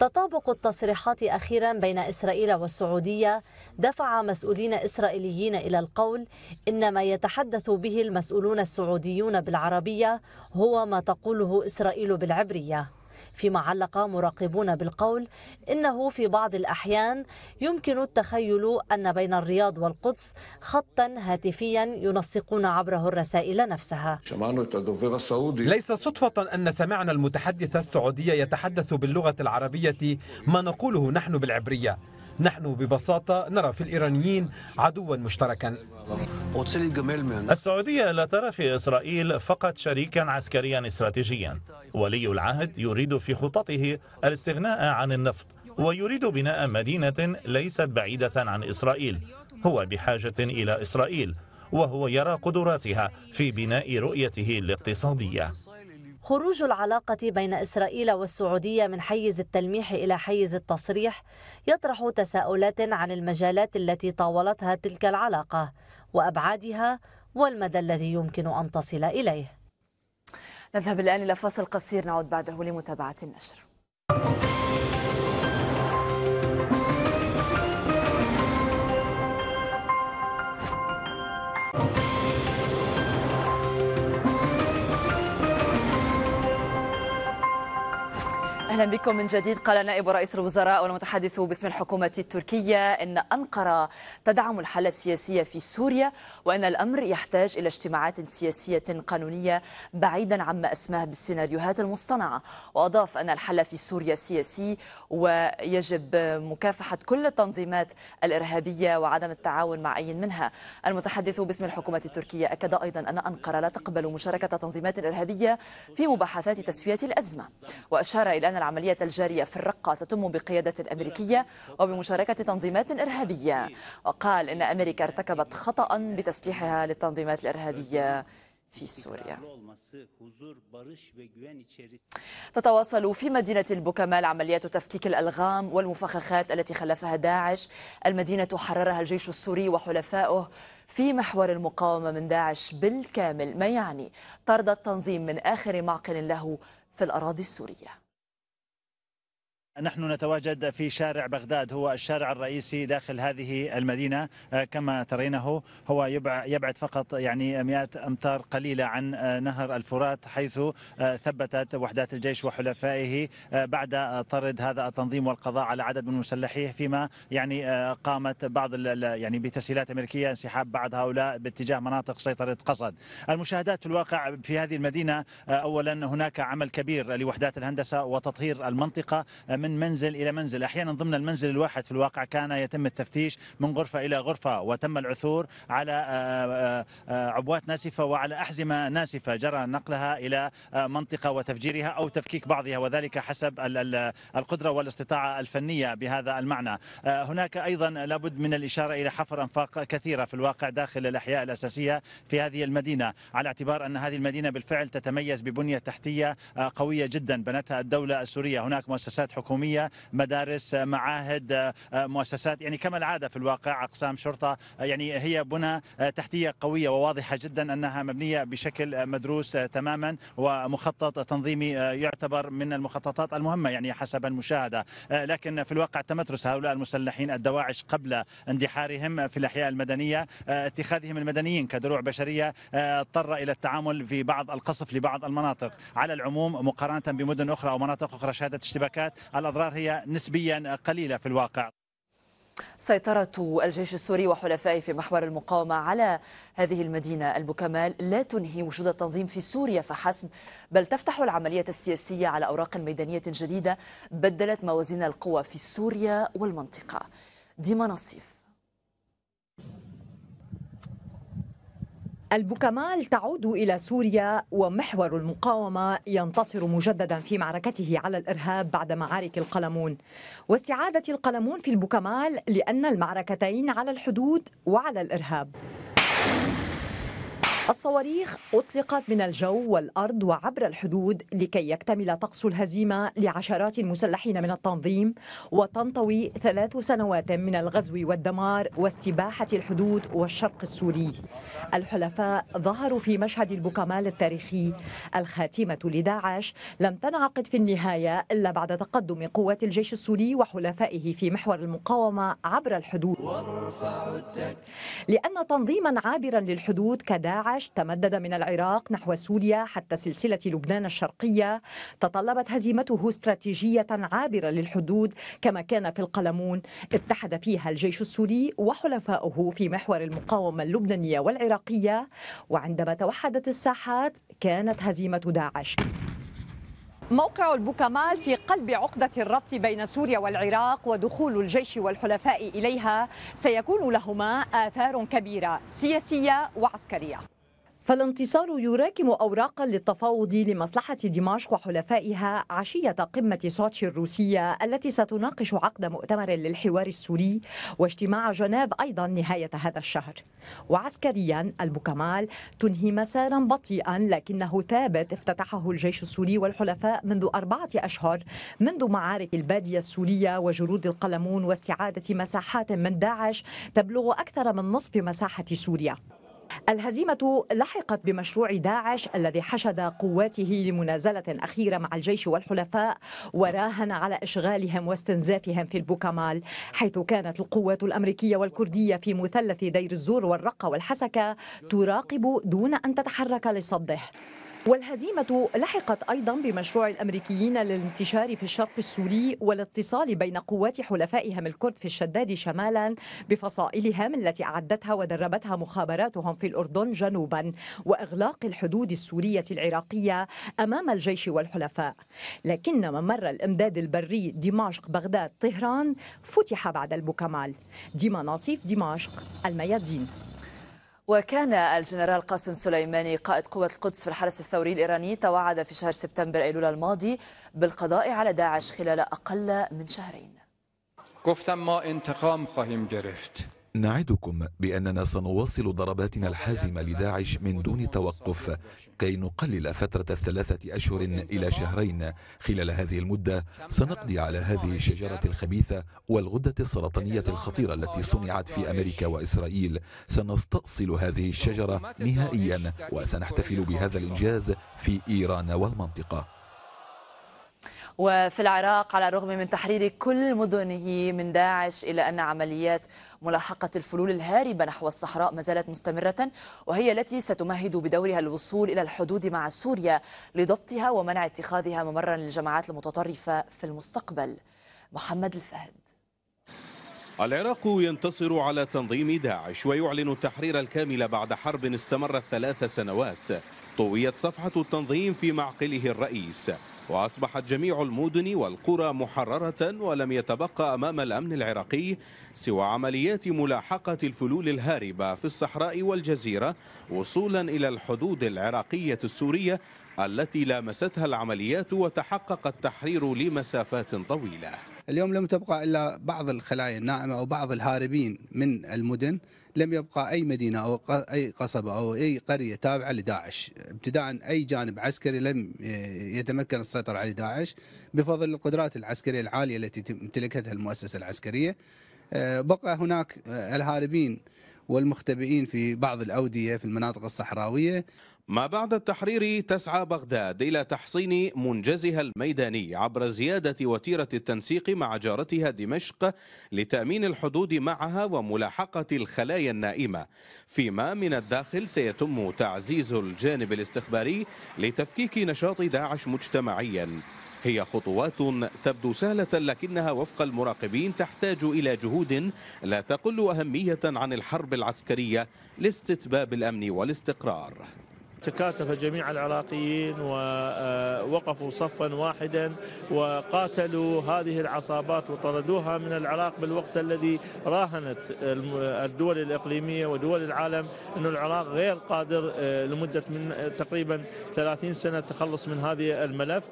تطابق التصريحات أخيرا بين إسرائيل والسعودية دفع مسؤولين إسرائيليين إلى القول إن ما يتحدث به المسؤولون السعوديون بالعربية هو ما تقوله إسرائيل بالعبرية فيما علق مراقبون بالقول إنه في بعض الأحيان يمكن التخيل أن بين الرياض والقدس خطا هاتفيا ينسقون عبره الرسائل نفسها ليس صدفة أن سمعنا المتحدث السعودي يتحدث باللغة العربية ما نقوله نحن بالعبرية نحن ببساطة نرى في الإيرانيين عدوا مشتركا السعودية لا ترى في إسرائيل فقط شريكا عسكريا استراتيجيا ولي العهد يريد في خططه الاستغناء عن النفط ويريد بناء مدينة ليست بعيدة عن إسرائيل هو بحاجة إلى إسرائيل وهو يرى قدراتها في بناء رؤيته الاقتصاديه خروج العلاقة بين إسرائيل والسعودية من حيز التلميح إلى حيز التصريح يطرح تساؤلات عن المجالات التي طاولتها تلك العلاقة وأبعادها والمدى الذي يمكن أن تصل إليه نذهب الآن إلى فاصل قصير نعود بعده لمتابعة النشر أهلا بكم من جديد قال نائب رئيس الوزراء والمتحدث باسم الحكومة التركية أن أنقرة تدعم الحل السياسي في سوريا وأن الأمر يحتاج إلى اجتماعات سياسية قانونية بعيدا عما أسماه بالسيناريوهات المصطنعة وأضاف أن الحل في سوريا سياسي ويجب مكافحة كل التنظيمات الإرهابية وعدم التعاون مع أي منها المتحدث باسم الحكومة التركية أكد أيضا أن أنقرة لا تقبل مشاركة تنظيمات إرهابية في مباحثات تسوية الأزمة وأشار إلى أن العملية الجارية في الرقة تتم بقيادة أمريكية وبمشاركة تنظيمات إرهابية وقال إن أمريكا ارتكبت خطأ بتسليحها للتنظيمات الإرهابية في سوريا تتواصل في مدينة البوكمال عمليات تفكيك الألغام والمفخخات التي خلفها داعش المدينة حررها الجيش السوري وحلفائه في محور المقاومة من داعش بالكامل ما يعني طرد التنظيم من آخر معقل له في الأراضي السورية نحن نتواجد في شارع بغداد هو الشارع الرئيسي داخل هذه المدينة آه، كما ترينه هو يبعد فقط يعني مئات أمتار قليلة عن آه، نهر الفرات حيث آه، ثبتت وحدات الجيش وحلفائه بعد طرد هذا التنظيم والقضاء على عدد من مسلحيه فيما يعني قامت بعض يعني بتسهيلات أمريكية انسحاب بعض هؤلاء باتجاه مناطق سيطرة قصد المشاهدات في الواقع في هذه المدينة أولا هناك عمل كبير لوحدات الهندسة وتطهير المنطقة من منزل إلى منزل أحيانا ضمن المنزل الواحد في الواقع كان يتم التفتيش من غرفة إلى غرفة وتم العثور على آه، آه، آه، عبوات ناسفة وعلى أحزمة ناسفة جرى نقلها إلى منطقة وتفجيرها أو تفكيك بعضها وذلك حسب القدرة والاستطاعة الفنية بهذا المعنى هناك أيضا لابد من الإشارة إلى حفر أنفاق كثيرة في الواقع داخل الأحياء الأساسية في هذه المدينة على اعتبار أن هذه المدينة بالفعل تتميز ببنية تحتية قوية جدا بنتها الدولة السورية هناك مؤسسات حكومية حكوميه مدارس معاهد مؤسسات يعني كما العاده في الواقع اقسام شرطه يعني هي بنى تحتيه قويه وواضحه جدا انها مبنيه بشكل مدروس تماما ومخطط تنظيمي يعتبر من المخططات المهمه يعني حسب المشاهده لكن في الواقع تمترس هؤلاء المسلحين الدواعش قبل اندحارهم في الاحياء المدنيه اتخاذهم المدنيين كدروع بشريه اضطر الى التعامل في بعض القصف لبعض المناطق على العموم مقارنه بمدن اخرى او مناطق اخرى شهدت اشتباكات الأضرار هي نسبيا قليلة في الواقع سيطرة الجيش السوري وحلفائه في محور المقاومة على هذه المدينة البكمال لا تنهي وجود التنظيم في سوريا فحسب بل تفتح العملية السياسية على أوراق ميدانية جديدة بدلت موازين القوى في سوريا والمنطقة ديما نصيف البوكمال تعود إلى سوريا ومحور المقاومة ينتصر مجددا في معركته على الإرهاب بعد معارك القلمون واستعادة القلمون في البوكمال لأن المعركتين على الحدود وعلى الإرهاب الصواريخ أطلقت من الجو والأرض وعبر الحدود لكي يكتمل طقس الهزيمة لعشرات المسلحين من التنظيم وتنطوي ثلاث سنوات من الغزو والدمار واستباحة الحدود والشرق السوري الحلفاء ظهروا في مشهد البوكمال التاريخي الخاتمة لداعش لم تنعقد في النهاية إلا بعد تقدم قوات الجيش السوري وحلفائه في محور المقاومة عبر الحدود لأن تنظيما عابرا للحدود كداعش داعش تمدد من العراق نحو سوريا حتى سلسلة لبنان الشرقية تطلبت هزيمته استراتيجية عابرة للحدود كما كان في القلمون اتحد فيها الجيش السوري وحلفائه في محور المقاومة اللبنانية والعراقية وعندما توحدت الساحات كانت هزيمة داعش موقع البوكمال في قلب عقدة الربط بين سوريا والعراق ودخول الجيش والحلفاء إليها سيكون لهما آثار كبيرة سياسية وعسكرية فالانتصار يراكم أوراقا للتفاوض لمصلحة دمشق وحلفائها عشية قمة سوتشي الروسية التي ستناقش عقد مؤتمر للحوار السوري واجتماع جنيف أيضا نهاية هذا الشهر وعسكريا البوكمال تنهي مسارا بطيئا لكنه ثابت افتتحه الجيش السوري والحلفاء منذ أربعة أشهر منذ معارك البادية السورية وجرود القلمون واستعادة مساحات من داعش تبلغ أكثر من نصف مساحة سوريا الهزيمة لحقت بمشروع داعش الذي حشد قواته لمنازلة أخيرة مع الجيش والحلفاء وراهن على إشغالهم واستنزافهم في البوكمال حيث كانت القوات الأمريكية والكردية في مثلث دير الزور والرقة والحسكة تراقب دون أن تتحرك لصده والهزيمة لحقت أيضا بمشروع الأمريكيين للانتشار في الشرق السوري والاتصال بين قوات حلفائهم الكرد في الشداد شمالا بفصائلهم التي أعدتها ودربتها مخابراتهم في الأردن جنوبا وإغلاق الحدود السورية العراقية أمام الجيش والحلفاء لكن ممر الإمداد البري دمشق بغداد طهران فتح بعد البوكمال ديما ناصيف دمشق الميادين وكان الجنرال قاسم سليماني قائد قوة القدس في الحرس الثوري الإيراني توعد في شهر سبتمبر أيلول الماضي بالقضاء على داعش خلال أقل من شهرين ما انتقام نعدكم بأننا سنواصل ضرباتنا الحازمة لداعش من دون توقف كي نقلل فترة الثلاثة أشهر إلى شهرين خلال هذه المدة سنقضي على هذه الشجرة الخبيثة والغدة السرطانية الخطيرة التي صنعت في أمريكا وإسرائيل سنستأصل هذه الشجرة نهائيا وسنحتفل بهذا الإنجاز في إيران والمنطقة وفي العراق على الرغم من تحرير كل مدنه من داعش إلا أن عمليات ملاحقة الفلول الهاربة نحو الصحراء ما زالت مستمرة وهي التي ستمهد بدورها الوصول إلى الحدود مع سوريا لضبطها ومنع اتخاذها ممرا للجماعات المتطرفة في المستقبل محمد الفهد العراق ينتصر على تنظيم داعش ويعلن التحرير الكامل بعد حرب استمرت ثلاث سنوات طويت صفحة التنظيم في معقله الرئيس وأصبحت جميع المدن والقرى محررة ولم يتبقى أمام الأمن العراقي سوى عمليات ملاحقة الفلول الهاربة في الصحراء والجزيرة وصولا إلى الحدود العراقية السورية التي لامستها العمليات وتحقق التحرير لمسافات طويلة اليوم لم تبقى إلا بعض الخلايا الناعمة أو بعض الهاربين من المدن لم يبقى أي مدينة أو أي قصبة أو أي قرية تابعة لداعش ابتداء أي جانب عسكري لم آه، يتمكن السيطرة على داعش بفضل القدرات العسكرية العالية التي امتلكتها المؤسسة العسكرية آه، بقى هناك آه، الهاربين والمختبئين في بعض الأودية في المناطق الصحراوية ما بعد التحرير تسعى بغداد إلى تحصين منجزها الميداني عبر زيادة وتيرة التنسيق مع جارتها دمشق لتأمين الحدود معها وملاحقة الخلايا النائمة فيما من الداخل سيتم تعزيز الجانب الاستخباري لتفكيك نشاط داعش مجتمعيا هي خطوات تبدو سهلة لكنها وفق المراقبين تحتاج إلى جهود لا تقل أهمية عن الحرب العسكرية لاستتباب الأمن والاستقرار تكاتف جميع العراقيين ووقفوا آه، صفا واحدا وقاتلوا هذه العصابات وطردوها من العراق بالوقت الذي راهنت الدول الإقليمية ودول العالم أن العراق غير قادر آه، لمدة من آه، تقريبا 30 سنة التخلص من هذه الملف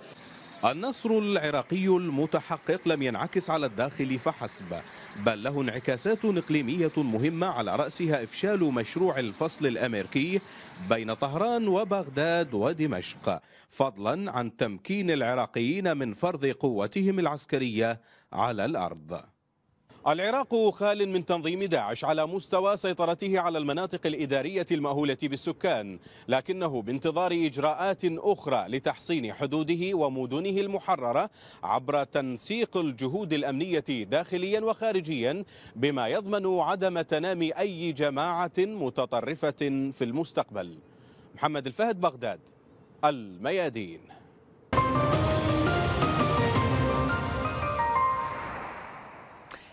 النصر العراقي المتحقق لم ينعكس على الداخل فحسب بل له انعكاسات إقليمية مهمة على رأسها إفشال مشروع الفصل الأمريكي بين طهران وبغداد ودمشق فضلا عن تمكين العراقيين من فرض قوتهم العسكرية على الأرض العراق خال من تنظيم داعش على مستوى سيطرته على المناطق الإدارية المأهولة بالسكان لكنه بانتظار إجراءات أخرى لتحصين حدوده ومدنه المحررة عبر تنسيق الجهود الأمنية داخليا وخارجيا بما يضمن عدم تنامي أي جماعة متطرفة في المستقبل محمد الفهد بغداد الميادين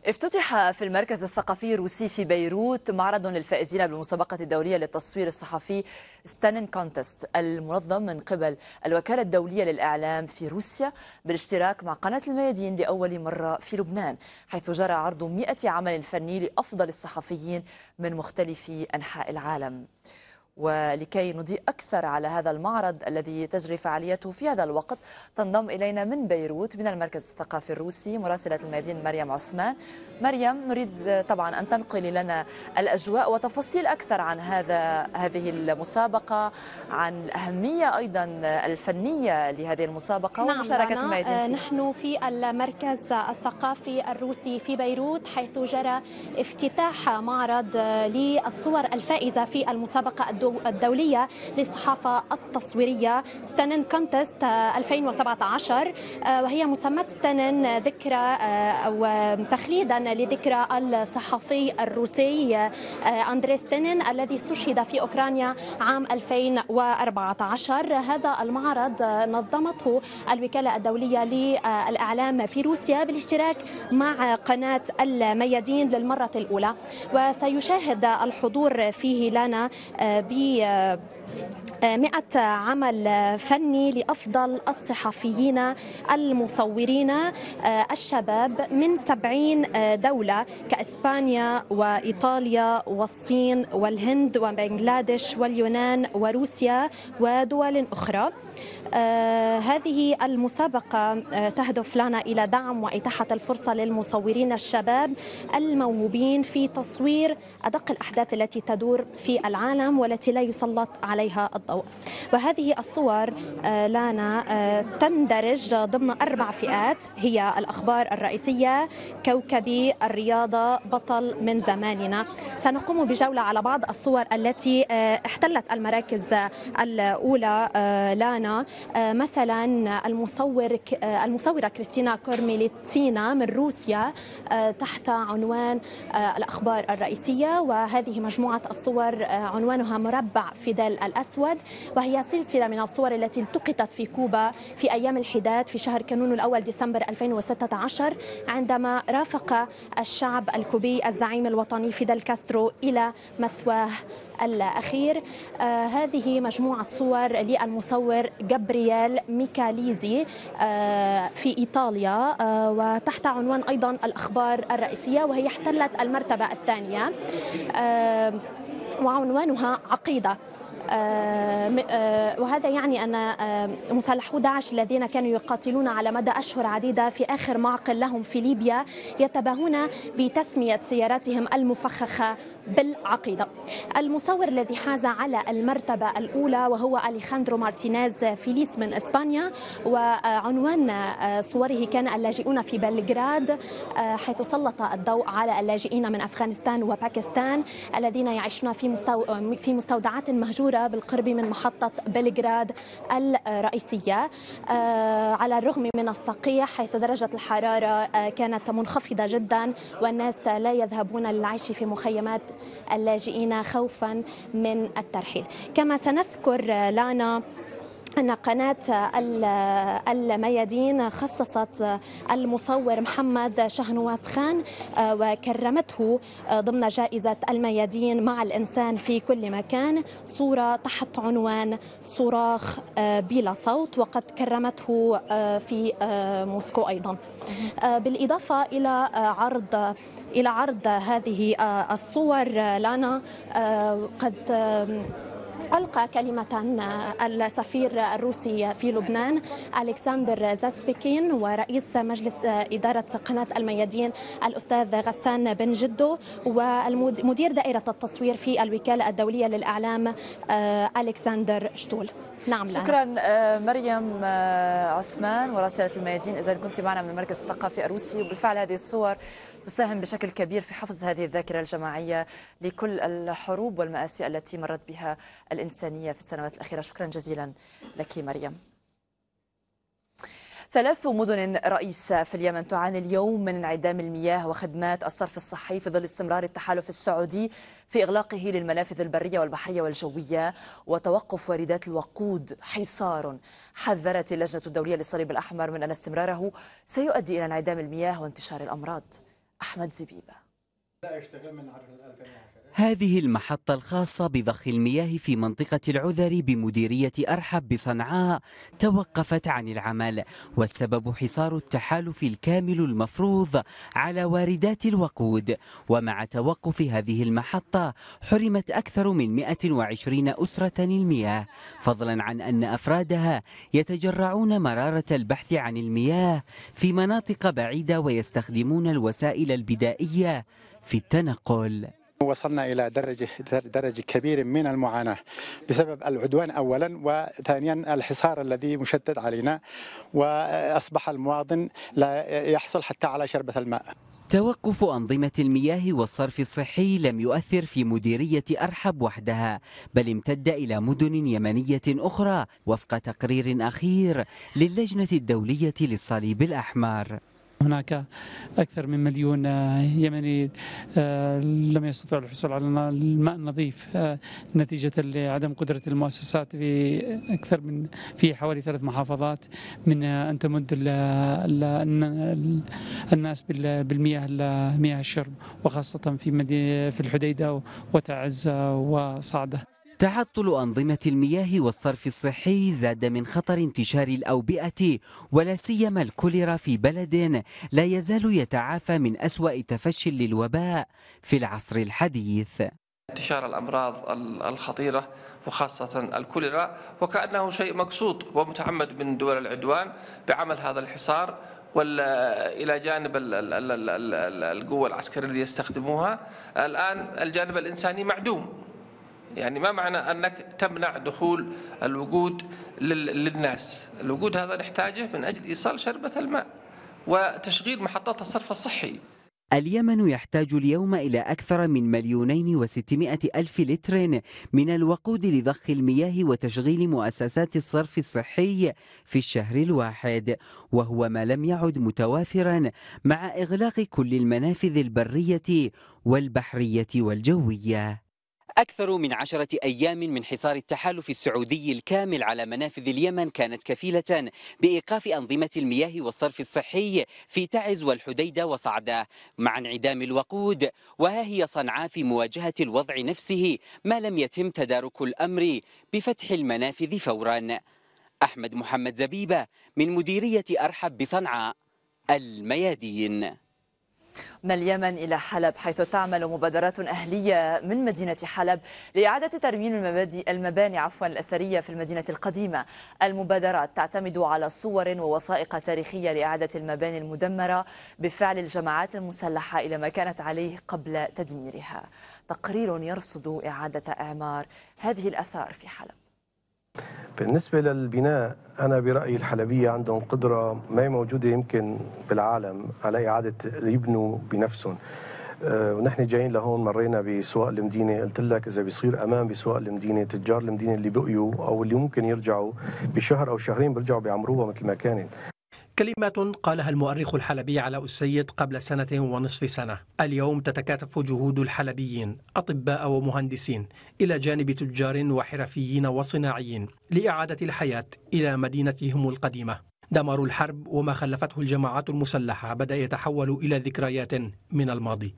افتتح في المركز الثقافي الروسي في بيروت معرض للفائزين بالمسابقة الدولية للتصوير الصحفي ستانين كونتست المنظم من قبل الوكالة الدولية للإعلام في روسيا بالاشتراك مع قناة الميادين لأول مرة في لبنان حيث جرى عرض 100 عمل فني لأفضل الصحفيين من مختلف أنحاء العالم. ولكي نضيء أكثر على هذا المعرض الذي تجري فعاليته في هذا الوقت تنضم إلينا من بيروت من المركز الثقافي الروسي مراسلة المدينة مريم عثمان مريم نريد طبعا أن تنقلي لنا الأجواء وتفاصيل أكثر عن هذا هذه المسابقة عن الأهمية أيضا الفنية لهذه المسابقة نعم ومشاركة المدينة آه، نحن في المركز الثقافي الروسي في بيروت حيث جرى افتتاح معرض للصور الفائزة في المسابقة الدولية الدولية للصحافة التصويرية ستانن كونتست 2017 آه، آه، وهي مسمى ستانن ذكرى آه، أو تخليدا لذكرى الصحفي الروسي أندري ستانن الذي استشهد في أوكرانيا عام 2014 هذا المعرض نظمته الوكالة الدولية للإعلام في روسيا بالاشتراك مع قناة الميادين للمرة الأولى وسيشاهد الحضور فيه لنا ب be uh, آه، مئة عمل فني لأفضل الصحفيين المصورين آه، الشباب من سبعين آه، دولة كإسبانيا وإيطاليا والصين والهند وبنغلاديش واليونان وروسيا ودول أخرى هذه المسابقة تهدف لنا إلى دعم وإتاحة الفرصة للمصورين الشباب الموهوبين في تصوير أدق الأحداث التي تدور في العالم والتي لا يسلط عليها الضوء وهذه الصور آه، لانا آه، تندرج ضمن أربع فئات هي الأخبار الرئيسية كوكبي الرياضة بطل من زماننا سنقوم بجولة على بعض الصور التي آه، احتلت المراكز الأولى لانا مثلا المصور المصورة كريستينا كورميليتينا من روسيا تحت عنوان الأخبار الرئيسية وهذه مجموعة الصور عنوانها مربع فيدال الأسود وهي سلسلة من الصور التي التقطت في كوبا في أيام الحداد في شهر كانون الأول ديسمبر 2016 عندما رافق الشعب الكوبي الزعيم الوطني فيدل كاسترو إلى مثواه الأخير آه هذه مجموعة صور للمصور جابرييل ميكاليزي آه في إيطاليا آه وتحت عنوان أيضا الأخبار الرئيسية وهي احتلت المرتبة الثانية آه، وعنوانها عقيدة آه، آه، وهذا يعني أن آه، مسلحو داعش الذين كانوا يقاتلون على مدى أشهر عديدة في آخر معقل لهم في ليبيا يتباهون بتسمية سياراتهم المفخخة بالعقيدة المصور الذي حاز على المرتبة الأولى وهو أليخاندرو مارتينيز فيليس من إسبانيا وعنوان صوره كان اللاجئون في بلغراد حيث سلط الضوء على اللاجئين من أفغانستان وباكستان الذين يعيشون في مستودعات مهجورة مشهورة بالقرب من محطة بلغراد الرئيسية آه، على الرغم من الصقيع حيث درجة الحرارة آه، كانت منخفضة جدا والناس لا يذهبون للعيش في مخيمات اللاجئين خوفا من الترحيل كما سنذكر آه، لانا أن قناة الميادين خصصت المصور محمد شهنواز خان آه، وكرمته آه، ضمن جائزة الميادين مع الإنسان في كل مكان صورة تحت عنوان صراخ آه، بلا صوت وقد كرمته في موسكو أيضا بالإضافة إلى عرض إلى عرض هذه الصور لنا قد ألقى كلمة السفير الروسي في لبنان ألكسندر زاسبكين ورئيس مجلس إدارة قناة الميادين الأستاذ غسان بن جدو ومدير دائرة التصوير في الوكالة الدولية للإعلام ألكسندر شتول نعم شكرا لها. مريم عثمان وراسلة الميادين إذا كنت معنا من المركز الثقافي الروسي وبالفعل هذه الصور تساهم بشكل كبير في حفظ هذه الذاكرة الجماعية لكل الحروب والمآسي التي مرت بها الإنسانية في السنوات الأخيرة شكرا جزيلا لك مريم ثلاث مدن رئيسة في اليمن تعاني اليوم من انعدام المياه وخدمات الصرف الصحي في ظل استمرار التحالف السعودي في إغلاقه للمنافذ البرية والبحرية والجوية وتوقف واردات الوقود حصار حذرت اللجنة الدولية للصليب الأحمر من أن استمراره سيؤدي إلى انعدام المياه وانتشار الأمراض أحمد زبيبة هذه المحطة الخاصة بضخ المياه في منطقة العذر بمديرية أرحب بصنعاء توقفت عن العمل والسبب حصار التحالف الكامل المفروض على واردات الوقود ومع توقف هذه المحطة حرمت أكثر من 120 أسرة المياه فضلا عن أن أفرادها يتجرعون مرارة البحث عن المياه في مناطق بعيدة ويستخدمون الوسائل البدائية في التنقل وصلنا إلى درجة درجة كبيرة من المعاناة بسبب العدوان أولا وثانيا الحصار الذي مشدد علينا وأصبح المواطن لا يحصل حتى على شربة الماء توقف أنظمة المياه والصرف الصحي لم يؤثر في مديرية أرحب وحدها بل امتد إلى مدن يمنية أخرى وفق تقرير أخير للجنة الدولية للصليب الأحمر هناك أكثر من مليون آه، يمني آه، لم يستطيعوا الحصول على الماء النظيف آه، نتيجة لعدم قدرة المؤسسات في أكثر من في حوالي ثلاث محافظات من أن تمد الناس بالمياه مياه الشرب وخاصة في في الحديدة وتعز وصعدة تعطل أنظمة المياه والصرف الصحي زاد من خطر انتشار الأوبئة ولا سيما الكوليرا في بلد لا يزال يتعافى من أسوأ تفشي للوباء في العصر الحديث انتشار الأمراض الخطيرة وخاصة الكوليرا وكأنه شيء مقصود ومتعمد من دول العدوان بعمل هذا الحصار والى جانب القوه العسكريه اللي يستخدموها الان الجانب الانساني معدوم يعني ما معنى أنك تمنع دخول الوجود للناس الوجود هذا نحتاجه من أجل إيصال شربة الماء وتشغيل محطات الصرف الصحي اليمن يحتاج اليوم إلى أكثر من مليونين وستمائة ألف لتر من الوقود لضخ المياه وتشغيل مؤسسات الصرف الصحي في الشهر الواحد وهو ما لم يعد متوافرا مع إغلاق كل المنافذ البرية والبحرية والجوية أكثر من عشرة أيام من حصار التحالف السعودي الكامل على منافذ اليمن كانت كفيلة بإيقاف أنظمة المياه والصرف الصحي في تعز والحديدة وصعدة مع انعدام الوقود وها هي صنعاء في مواجهة الوضع نفسه ما لم يتم تدارك الأمر بفتح المنافذ فورا أحمد محمد زبيبة من مديرية أرحب بصنعاء الميادين من اليمن إلى حلب حيث تعمل مبادرات أهلية من مدينة حلب لإعادة ترميم المبادئ المباني عفوا الأثرية في المدينة القديمة المبادرات تعتمد على صور ووثائق تاريخية لإعادة المباني المدمرة بفعل الجماعات المسلحة إلى ما كانت عليه قبل تدميرها تقرير يرصد إعادة إعمار هذه الأثار في حلب بالنسبة للبناء أنا برأيي الحلبية عندهم قدرة ما موجودة يمكن بالعالم على إعادة يبنوا بنفسهم آه، ونحن جايين لهون مرينا بسواق المدينة قلت لك إذا بيصير أمام بسواق المدينة تجار المدينة اللي بقيوا أو اللي ممكن يرجعوا بشهر أو شهرين بيرجعوا بيعمروها مثل ما كانت كلمة قالها المؤرخ الحلبي علاء السيد قبل سنة ونصف سنة اليوم تتكاتف جهود الحلبيين أطباء ومهندسين إلى جانب تجار وحرفيين وصناعيين لإعادة الحياة إلى مدينتهم القديمة دمار الحرب وما خلفته الجماعات المسلحة بدأ يتحول إلى ذكريات من الماضي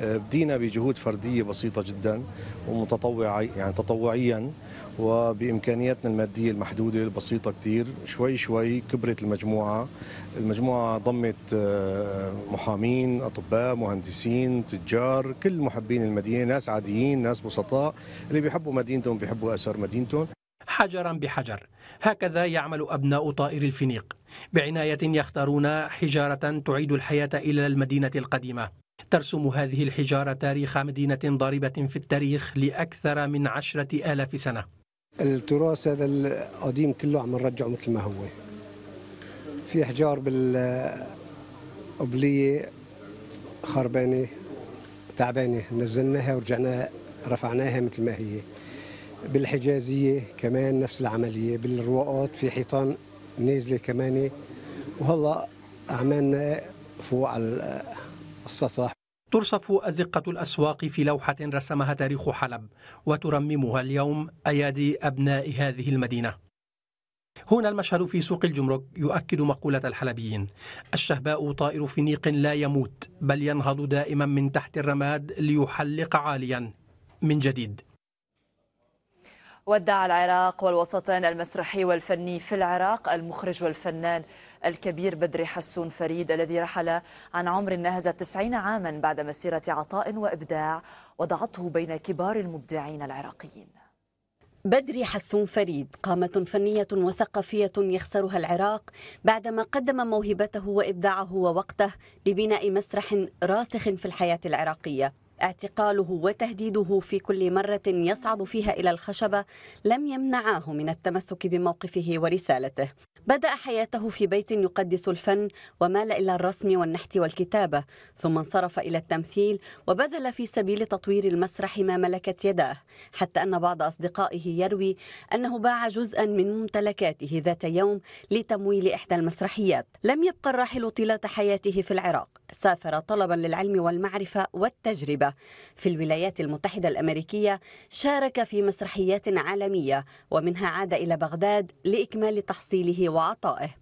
أه، بدينا بجهود فردية بسيطة جدا ومتطوعة يعني تطوعيا وبامكانياتنا الماديه المحدوده البسيطه كثير شوي شوي كبرت المجموعه المجموعه ضمت آه، محامين اطباء مهندسين تجار كل محبين المدينه ناس عاديين ناس بسطاء اللي بيحبوا مدينتهم بيحبوا اثار مدينتهم حجرا بحجر هكذا يعمل أبناء طائر الفينيق بعناية يختارون حجارة تعيد الحياة إلى المدينة القديمة ترسم هذه الحجارة تاريخ مدينة ضاربة في التاريخ لأكثر من عشرة آلاف سنة التراث هذا القديم كله عم نرجعه مثل ما هو في احجار بالقبليه خربانه تعبانه نزلناها ورجعناها رفعناها مثل ما هي بالحجازيه كمان نفس العمليه بالرواقات في حيطان نازله كمان وهلا اعمالنا فوق على السطح ترصف أزقة الأسواق في لوحة رسمها تاريخ حلب وترممها اليوم أيادي أبناء هذه المدينة هنا المشهد في سوق الجمرك يؤكد مقولة الحلبيين الشهباء طائر فينيق لا يموت بل ينهض دائما من تحت الرماد ليحلق عاليا من جديد ودع العراق والوسطان المسرحي والفني في العراق المخرج والفنان الكبير بدر حسون فريد الذي رحل عن عمر ناهز 90 عاما بعد مسيرة عطاء وإبداع وضعته بين كبار المبدعين العراقيين بدري حسون فريد قامة فنية وثقافية يخسرها العراق بعدما قدم موهبته وإبداعه ووقته لبناء مسرح راسخ في الحياة العراقية اعتقاله وتهديده في كل مرة يصعد فيها إلى الخشبة لم يمنعاه من التمسك بموقفه ورسالته بدأ حياته في بيت يقدس الفن ومال إلى الرسم والنحت والكتابة ثم انصرف إلى التمثيل وبذل في سبيل تطوير المسرح ما ملكت يداه حتى أن بعض أصدقائه يروي أنه باع جزءا من ممتلكاته ذات يوم لتمويل إحدى المسرحيات لم يبقى الراحل طيلة حياته في العراق سافر طلبا للعلم والمعرفة والتجربة في الولايات المتحدة الأمريكية شارك في مسرحيات عالمية ومنها عاد إلى بغداد لإكمال تحصيله 我给。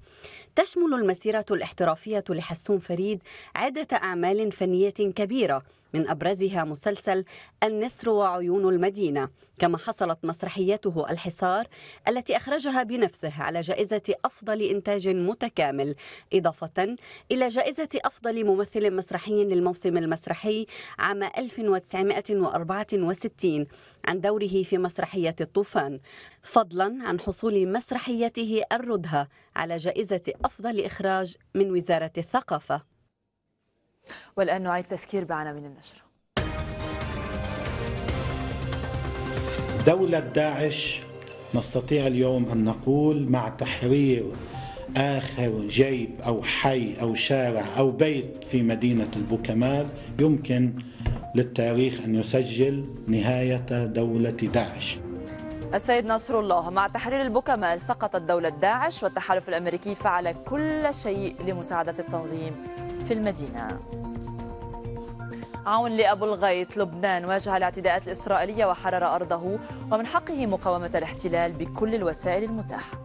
تشمل المسيرة الاحترافية لحسون فريد عدة أعمال فنية كبيرة من أبرزها مسلسل النسر وعيون المدينة كما حصلت مسرحيته الحصار التي أخرجها بنفسه على جائزة أفضل إنتاج متكامل إضافة إلى جائزة أفضل ممثل مسرحي للموسم المسرحي عام 1964 عن دوره في مسرحية الطوفان فضلا عن حصول مسرحيته الردهة على جائزة أفضل إخراج من وزارة الثقافة والآن نعيد تذكير بعناوين النشرة دولة داعش نستطيع اليوم أن نقول مع تحرير آخر جيب أو حي أو شارع أو بيت في مدينة البوكمال يمكن للتاريخ أن يسجل نهاية دولة داعش السيد نصر الله مع تحرير البوكمال سقطت دولة داعش والتحالف الأمريكي فعل كل شيء لمساعدة التنظيم في المدينة عون لأبو الغيط لبنان واجه الاعتداءات الإسرائيلية وحرر أرضه ومن حقه مقاومة الاحتلال بكل الوسائل المتاحة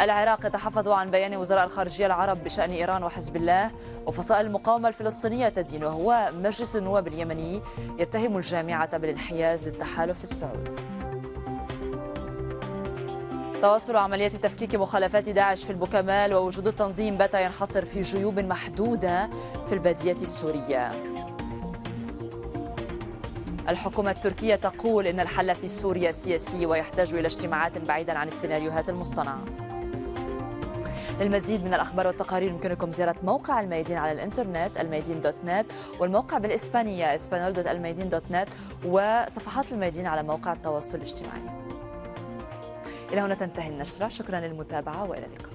العراق يتحفظ عن بيان وزراء الخارجية العرب بشأن إيران وحزب الله وفصائل المقاومة الفلسطينية تدينه ومجلس النواب اليمني يتهم الجامعة بالانحياز للتحالف السعودي تواصل عملية تفكيك مخالفات داعش في البكمال ووجود التنظيم بات ينحصر في جيوب محدودة في البادية السورية الحكومة التركية تقول إن الحل في سوريا سياسي ويحتاج إلى اجتماعات بعيدا عن السيناريوهات المصطنعة للمزيد من الأخبار والتقارير يمكنكم زيارة موقع الميادين على الإنترنت الميادين دوت نت والموقع بالإسبانية اسبانول دوت الميادين دوت نت وصفحات الميادين على مواقع التواصل الاجتماعي إلى هنا تنتهي النشرة شكرا للمتابعة وإلى اللقاء